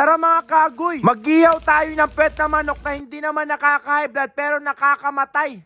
Tara mga kagoy, magiyaw tayo ng pet na manok na hindi naman nakaka-high blood pero nakakamatay.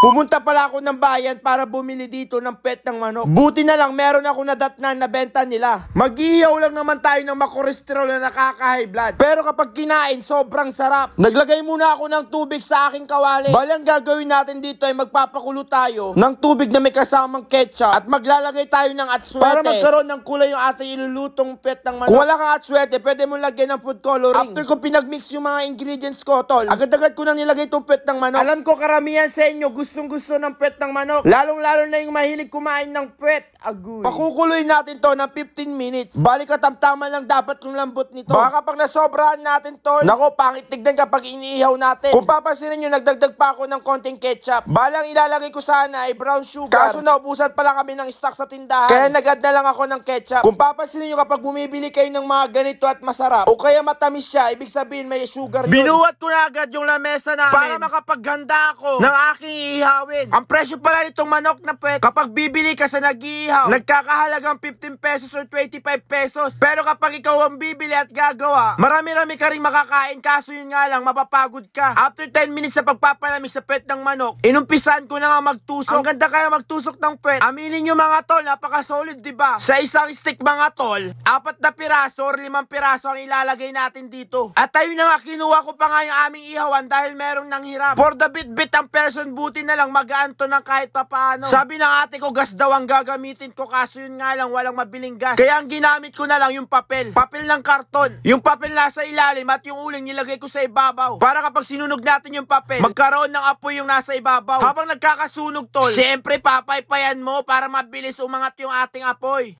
Pumunta pala ako ng bayan para bumili dito ng pet ng manok. Buti na lang meron ako na datnan na benta nila. mag lang naman tayo ng makolesterol na nakaka-high blood. Pero kapag kinain, sobrang sarap. Naglagay muna ako ng tubig sa aking kawali. Balang gagawin natin dito ay magpapakulo tayo ng tubig na may kasamang ketchup at maglalagay tayo ng atswete. Para magkaroon ng kulay yung ating ilulutong pet ng manok. Kung wala kang atswete, pwede mo lagyan ng food coloring. After ko pinagmix yung mga ingredients ko, tol, agad-agad ko nang nilagay itong pet ng manok. Alam ko karamihan sa inyo gusto gustong-gusto ng pet ng manok. Lalong-lalo na yung mahilig kumain ng pet. Agoy. Pakukuloy natin to ng 15 minutes. Balik at tamtama lang dapat yung lambot nito. Baka pag nasobrahan natin to, nako pangit tignan kapag iniihaw natin. Kung papansinin niyo nagdagdag pa ako ng konting ketchup. Balang ilalagay ko sana ay brown sugar. Kaso naubusan pala kami ng stock sa tindahan. Kaya nagad na lang ako ng ketchup. Kung papansinin niyo kapag bumibili kayo ng mga ganito at masarap, o kaya matamis siya, ibig sabihin may sugar yun. Binuhat ko na agad yung lamesa namin para makapaghanda ako ng aking iihawin. Ang presyo pala nitong manok na pwet, kapag bibili ka sa nag-iihaw, nagkakahalagang 15 pesos or 25 pesos. Pero kapag ikaw ang bibili at gagawa, marami-rami ka rin makakain kaso yun nga lang, mapapagod ka. After 10 minutes sa pagpapalamig sa pwet ng manok, inumpisan ko na nga magtusok. Ang ganda kaya magtusok ng pwet, Aminin nyo mga tol, napaka-solid ba? Diba? Sa isang stick mga tol, apat na piraso or limang piraso ang ilalagay natin dito. At tayo na nga, kinuha ko pa nga yung aming ihawan dahil merong nanghiram. For the bit-bit ang person buti na lang magaan to ng kahit papaano. Sabi ng ate ko, gas daw ang gagamitin ko kaso yun nga lang walang mabiling gas. Kaya ang ginamit ko na lang yung papel. Papel ng karton. Yung papel nasa ilalim at yung uling nilagay ko sa ibabaw. Para kapag sinunog natin yung papel, magkaroon ng apoy yung nasa ibabaw. Habang nagkakasunog tol, siyempre papaypayan mo para mabilis umangat yung ating apoy.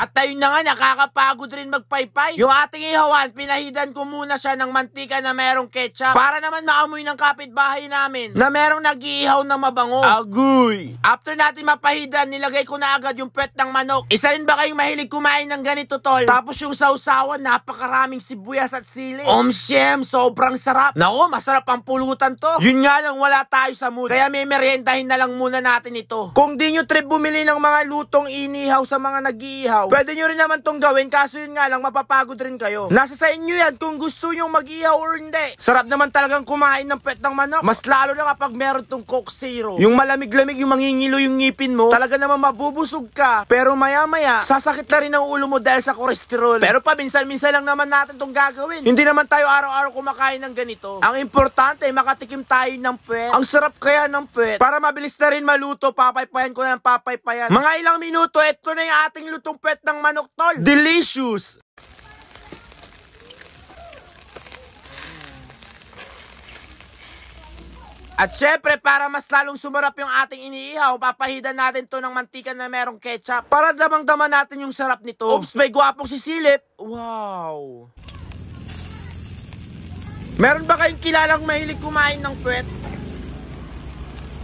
At tayo na nga, nakakapagod rin magpaypay. Yung ating ihawan, pinahidan ko muna siya ng mantika na merong ketchup para naman maamoy ng kapitbahay namin na merong nag-iihaw na mabango. Agoy! After natin mapahidan, nilagay ko na agad yung pet ng manok. Isa rin ba kayong mahilig kumain ng ganito, tol? Tapos yung sausawan, napakaraming sibuyas at sili. Om shem, sobrang sarap. Nako, masarap ang pulutan to. Yun nga lang, wala tayo sa mood. Kaya may meriendahin na lang muna natin ito. Kung di nyo trip bumili ng mga lutong inihaw sa mga nag-iihaw, Pwede nyo rin naman tong gawin kaso yun nga lang mapapagod rin kayo. Nasa sa inyo yan kung gusto nyong mag-ihaw or hindi. Sarap naman talagang kumain ng pet ng manok. Mas lalo na kapag meron tong Coke Zero. Yung malamig-lamig yung mangingilo yung ngipin mo, talaga naman mabubusog ka. Pero maya-maya, sasakit na rin ang ulo mo dahil sa cholesterol. Pero paminsan-minsan lang naman natin tong gagawin. Hindi naman tayo araw-araw kumakain ng ganito. Ang importante, ay makatikim tayo ng pet. Ang sarap kaya ng pet. Para mabilis na rin maluto, papaypayan ko na ng papaypayan. Mga ilang minuto, eto na yung ating lutong pet Sarap ng manok, tol. Delicious! At syempre, para mas lalong sumarap yung ating iniihaw, papahidan natin to ng mantika na merong ketchup para damang-daman natin yung sarap nito. Oops, may gwapong Silip. Wow! Meron ba kayong kilalang mahilig kumain ng puwet?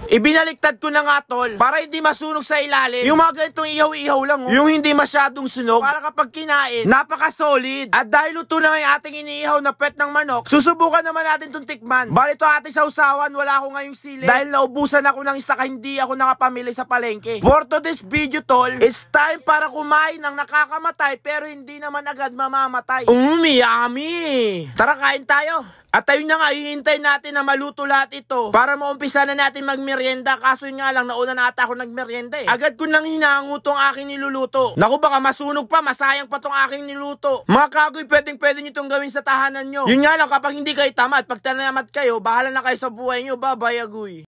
Ibinaliktad ko na nga tol para hindi masunog sa ilalim. Yung mga ganitong ihaw-ihaw lang oh. Yung hindi masyadong sunog para kapag kinain, napaka-solid. At dahil luto na yung ating iniihaw na pet ng manok, susubukan naman natin itong tikman. Bali to ating sa usawan, wala ako ngayong sili. Dahil naubusan ako ng istaka, hindi ako nakapamili sa palengke. For to this video tol, it's time para kumain ng nakakamatay pero hindi naman agad mamamatay. Mm, yummy! Tara kain tayo! At ayun na nga, hihintay natin na maluto lahat ito para maumpisa na natin magmerienda. Kaso yun nga lang, nauna na ata ako nagmerienda eh. Agad ko nang hinango tong aking niluluto. Naku, baka masunog pa, masayang pa tong aking niluto. Mga kagoy, pwedeng pwede nyo tong gawin sa tahanan nyo. Yun nga lang, kapag hindi kayo tamad, pag tanamat kayo, bahala na kayo sa buhay nyo. bye agoy.